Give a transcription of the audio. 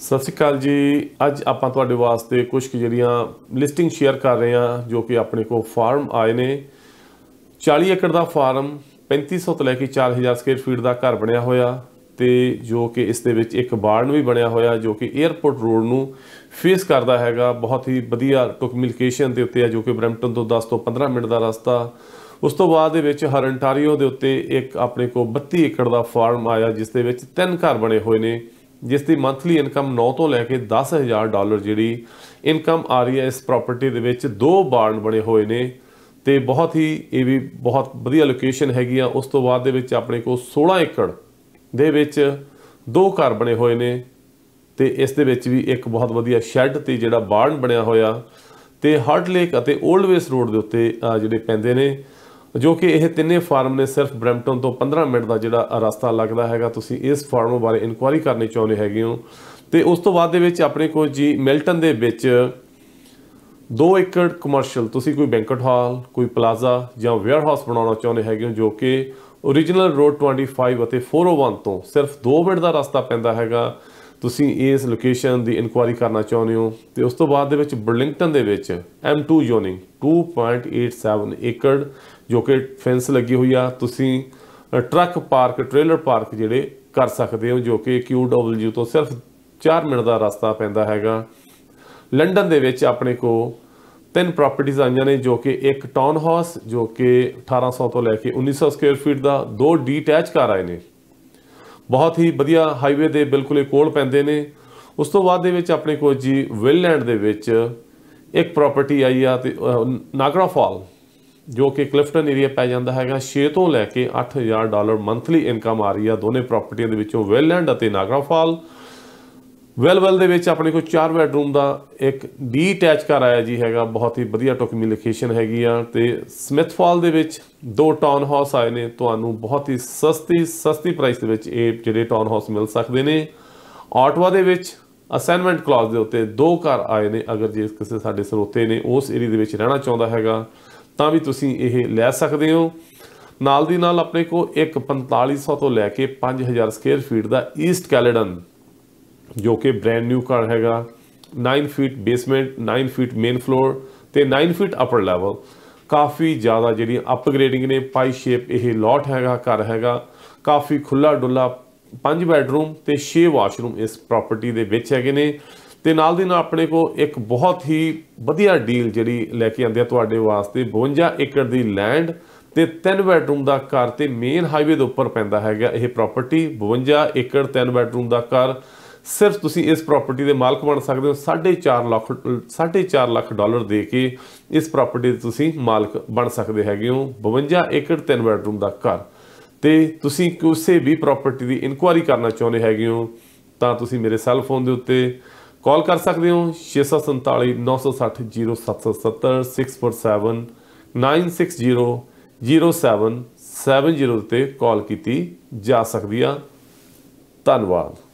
ਸਤਿ ਸ਼੍ਰੀ ਅਕਾਲ ਜੀ ਅੱਜ ਆਪਾਂ ਤੁਹਾਡੇ ਵਾਸਤੇ ਕੁਝ ਜਿਹੜੀਆਂ ਲਿਸਟਿੰਗ ਸ਼ੇਅਰ ਕਰ ਰਹੇ ਹਾਂ ਜੋ ਕਿ ਆਪਣੇ ਕੋਲ ਫਾਰਮ ਆਏ ਨੇ 40 ਏਕੜ ਦਾ ਫਾਰਮ 3500 ਤੋਂ ਲੈ ਕੇ 4000 ਸਕੁਅਰ ਫੀਟ ਦਾ ਘਰ ਬਣਿਆ ਹੋਇਆ ਤੇ ਜੋ ਕਿ ਇਸ ਦੇ ਵਿੱਚ ਇੱਕ ਬਾਰਨ ਵੀ ਬਣਿਆ ਹੋਇਆ ਜੋ ਕਿ 에어ਪੋਰਟ ਰੋਡ ਨੂੰ ਫੇਸ ਕਰਦਾ ਹੈਗਾ ਬਹੁਤ ਹੀ ਵਧੀਆ ਟੋਕਮਿਲਕੇਸ਼ਨ ਦੇ ਉੱਤੇ ਹੈ ਜੋ ਕਿ ਬ੍ਰੈਂਪਟਨ ਤੋਂ 10 ਤੋਂ 15 ਮਿੰਟ ਦਾ ਰਸਤਾ ਉਸ ਤੋਂ ਬਾਅਦ ਦੇ ਵਿੱਚ ਹਰ ਅੰਟਾਰੀਓ ਦੇ ਉੱਤੇ ਇੱਕ ਆਪਣੇ ਕੋਲ 32 ਏਕੜ ਦਾ ਫਾਰਮ ਆਇਆ ਜਿਸ ਦੇ ਵਿੱਚ ਤਿੰਨ ਘਰ ਬਣੇ ਹੋਏ ਨੇ ਜਿਸ ਦੀ ਮੰਥਲੀ ਇਨਕਮ 9 ਤੋਂ ਲੈ ਕੇ 10000 ਡਾਲਰ ਜਿਹੜੀ ਇਨਕਮ ਆ ਰਹੀ ਹੈ ਇਸ ਪ੍ਰਾਪਰਟੀ ਦੇ ਵਿੱਚ ਦੋ ਬਾਰਨ ਬਣੇ ਹੋਏ ਨੇ ਤੇ ਬਹੁਤ ਹੀ ਇਹ ਵੀ ਬਹੁਤ ਵਧੀਆ ਲੋਕੇਸ਼ਨ ਹੈਗੀ ਆ ਉਸ ਤੋਂ ਬਾਅਦ ਦੇ ਵਿੱਚ ਆਪਣੇ ਕੋਲ 16 ਏਕੜ ਦੇ ਵਿੱਚ ਦੋ ਘਰ ਬਣੇ ਹੋਏ ਨੇ ਤੇ ਇਸ ਦੇ ਵਿੱਚ ਵੀ ਇੱਕ ਬਹੁਤ ਵਧੀਆ ਸ਼ੈੱਡ ਤੇ ਜਿਹੜਾ ਬਾਰਨ ਬਣਿਆ ਹੋਇਆ ਤੇ ਹਾਰਟ ਲੇਕ ਅਤੇ 올ਡ ਵੇਸ ਰੋਡ ਦੇ ਉੱਤੇ ਜਿਹੜੇ ਪੈਂਦੇ ਨੇ ਜੋ ਕਿ ਇਹ ਤਿੰਨੇ ਫਾਰਮ ਨੇ ਸਿਰਫ ਬ੍ਰੈਂਪਟਨ ਤੋਂ 15 ਮਿੰਟ ਦਾ ਜਿਹੜਾ ਰਸਤਾ ਲੱਗਦਾ ਹੈਗਾ ਤੁਸੀਂ ਇਸ ਫਾਰਮ ਬਾਰੇ ਇਨਕੁਆਇਰੀ ਕਰਨੀ ਚਾਹੁੰਦੇ ਹੈਗੇ ਹੋ ਤੇ ਉਸ ਤੋਂ ਬਾਅਦ ਦੇ ਵਿੱਚ ਆਪਣੇ ਕੋਲ ਜੀ ਮਿਲਟਨ ਦੇ ਵਿੱਚ 2 ਏਕੜ ਕਮਰਸ਼ੀਅਲ ਤੁਸੀਂ ਕੋਈ ਬੈਂਕਟ ਹਾਲ ਕੋਈ ਪਲਾਜ਼ਾ ਜਾਂ ਵੇਅਰ ਹਾਊਸ ਬਣਾਉਣਾ ਚਾਹੁੰਦੇ ਹੈਗੇ ਹੋ ਜੋ ਕਿ origignal road 25 ਅਤੇ 401 ਤੋਂ ਸਿਰਫ 2 ਮਿੰਟ ਦਾ ਰਸਤਾ ਪੈਂਦਾ ਹੈਗਾ ਤੁਸੀਂ ਇਸ ਲੋਕੇਸ਼ਨ ਦੀ ਇਨਕੁਆਇਰੀ ਕਰਨਾ ਚਾਹੁੰਦੇ ਹੋ ਤੇ ਉਸ ਤੋਂ ਬਾਅਦ ਦੇ ਵਿੱਚ ਬਰਲਿੰਗਟਨ ਦੇ ਵਿੱਚ M2 ਜ਼ੋਨਿੰਗ 2.87 ਏਕੜ ਜੋ ਕਿ ਫੈਂਸ ਲੱਗੀ ਹੋਈ ਆ ਤੁਸੀਂ ਟਰੱਕ ਪਾਰਕ ਟ੍ਰੇਲਰ ਪਾਰਕ ਜਿਹੜੇ ਕਰ ਸਕਦੇ ਹੋ ਜੋ ਕਿ QW ਤੋਂ ਸਿਰਫ 4 ਮਿੰਟ ਦਾ ਰਸਤਾ ਪੈਂਦਾ ਹੈਗਾ ਲੰਡਨ ਦੇ ਵਿੱਚ ਆਪਣੇ ਕੋ ਤਿੰਨ ਪ੍ਰਾਪਰਟੀਆਂ ਆਈਆਂ ਨੇ ਜੋ ਕਿ ਇੱਕ ਟਾਊਨ ਹਾਊਸ ਜੋ ਕਿ 1800 ਤੋਂ ਲੈ ਕੇ 1900 ਸਕੁਅਰ ਫੀਟ ਦਾ ਦੋ ਡੀਟੈਚ ਘਰ ਆਏ ਨੇ ਬਹੁਤ ਹੀ ਵਧੀਆ ਹਾਈਵੇ ਦੇ ਬਿਲਕੁਲ ਹੀ ਕੋਲ ਪੈਂਦੇ ਨੇ ਉਸ ਤੋਂ ਬਾਅਦ ਦੇ ਵਿੱਚ ਆਪਣੇ ਕੋਲ ਜੀ ਵਿਲਲੈਂਡ ਦੇ ਵਿੱਚ ਇੱਕ ਪ੍ਰਾਪਰਟੀ ਆਈ ਆ ਤੇ ਨਾਗਰਾ ਫਾਲ ਜੋ ਕਿ ਕਲਿਫਟਨ ਏਰੀਆ ਪੈ ਜਾਂਦਾ ਹੈਗਾ 6 ਤੋਂ ਲੈ ਕੇ 8000 ਡਾਲਰ ਮੰਥਲੀ ਇਨਕਮ ਆ ਰਹੀ ਆ ਦੋਨੇ ਪ੍ਰਾਪਰਟੀਆਂ ਦੇ ਵਿੱਚੋਂ ਵਿਲਲੈਂਡ ਅਤੇ ਨਾਗਰਾ ਫਾਲ ਵੈਲਵੈਲ ਦੇ ਵਿੱਚ ਆਪਣੇ ਕੋਲ ਚਾਰ ਬੈਡਰੂਮ ਦਾ ਇੱਕ ਡੀ ਅਟੈਚ ਘਰ ਆਇਆ ਜੀ ਹੈਗਾ ਬਹੁਤ ਹੀ ਵਧੀਆ ਟੋਕਮੀ ਲੋਕੇਸ਼ਨ ਹੈਗੀ ਆ ਤੇ ਸਮਿਥਫਾਲ ਦੇ ਵਿੱਚ ਦੋ ਟਾਊਨ ਹਾਊਸ ਆਏ ਨੇ ਤੁਹਾਨੂੰ ਬਹੁਤ ਹੀ ਸਸਤੀ ਸਸਤੀ ਪ੍ਰਾਈਸ ਦੇ ਵਿੱਚ ਇਹ ਜਿਹੜੇ ਟਾਊਨ ਹਾਊਸ ਮਿਲ ਸਕਦੇ ਨੇ ਆਟਵਾ ਦੇ ਵਿੱਚ ਅਸਾਈਨਮੈਂਟ ਕਲਾਸ ਦੇ ਉੱਤੇ ਦੋ ਘਰ ਆਏ ਨੇ ਅਗਰ ਜੇ ਕਿਸੇ ਸਾਡੇ ਸਰੋਤੇ ਨੇ ਉਸ ਏਰੀਆ ਦੇ ਵਿੱਚ ਰਹਿਣਾ ਚਾਹੁੰਦਾ ਹੈਗਾ ਤਾਂ ਵੀ ਤੁਸੀਂ ਇਹ ਲੈ ਸਕਦੇ ਹੋ ਨਾਲ ਦੀ ਨਾਲ ਆਪਣੇ ਕੋਲ ਇੱਕ 4500 ਤੋਂ ਲੈ ਕੇ 5000 ਸਕੁਅਰ ਫੀਟ ਦਾ ਈਸਟ ਕੈਲੇਡਨ ਜੋ ਕਿ ਬ੍ਰੈਂਡ ਨਿਊ ਘਰ ਹੈਗਾ 9 feet basement 9 feet main floor ਤੇ 9 ਫੀਟ ਅਪਰ ਲੈਵਲ ਕਾਫੀ ਜ਼ਿਆਦਾ ਜਿਹੜੀ ਅਪਗ੍ਰੇਡਿੰਗ ਨੇ ਪਾਈ ਸ਼ੇਪ ਇਹ ਲੋਟ ਹੈਗਾ ਘਰ ਹੈਗਾ ਕਾਫੀ ਖੁੱਲਾ ਡੁੱਲਾ ਪੰਜ ਬੈਡਰੂਮ ਤੇ 6 ਵਾਸ਼ਰੂਮ ਇਸ ਪ੍ਰਾਪਰਟੀ ਦੇ ਵਿੱਚ ਹੈਗੇ ਨੇ ਤੇ ਨਾਲ ਦੇ ਨਾਲ ਆਪਣੇ ਕੋ ਇੱਕ ਬਹੁਤ ਹੀ ਵਧੀਆ ਡੀਲ ਜਿਹੜੀ ਲੈ ਕੇ ਆਂਦੇ ਆ ਤੁਹਾਡੇ ਵਾਸਤੇ 52 ਏਕੜ ਦੀ ਲੈਂਡ ਤੇ 3 ਬੈਡਰੂਮ ਦਾ ਘਰ ਤੇ ਮੇਨ ਹਾਈਵੇ ਦੇ ਉੱਪਰ ਪੈਂਦਾ ਹੈਗਾ ਇਹ ਪ੍ਰਾਪਰਟੀ 52 ਏਕੜ 3 ਬੈਡਰੂਮ ਦਾ ਘਰ ਸਿਰਫ ਤੁਸੀਂ ਇਸ ਪ੍ਰਾਪਰਟੀ ਦੇ ਮਾਲਕ ਬਣ ਸਕਦੇ ਹੋ 4.5 ਲੱਖ 4.5 ਲੱਖ ਡਾਲਰ ਦੇ ਕੇ ਇਸ ਪ੍ਰਾਪਰਟੀ ਦੇ ਤੁਸੀਂ ਮਾਲਕ ਬਣ ਸਕਦੇ ਹੈਗੇ ਹੋ 52 ਏਕੜ 3 ਬੈਡਰੂਮ ਦਾ ਘਰ ਤੇ ਤੁਸੀਂ ਕਿਸੇ ਵੀ ਪ੍ਰਾਪਰਟੀ ਦੀ ਇਨਕੁਆਇਰੀ ਕਰਨਾ ਚਾਹੁੰਦੇ ਹੈਗੇ ਹੋ ਤਾਂ ਤੁਸੀਂ ਮੇਰੇ ਸੈੱਲ ਫੋਨ ਦੇ ਉੱਤੇ ਕਾਲ ਕਰ ਸਕਦੇ ਹੋ 647 960 0770 647 960 0770 ਤੇ ਕਾਲ ਕੀਤੀ ਜਾ ਸਕਦੀ ਆ ਧੰਨਵਾਦ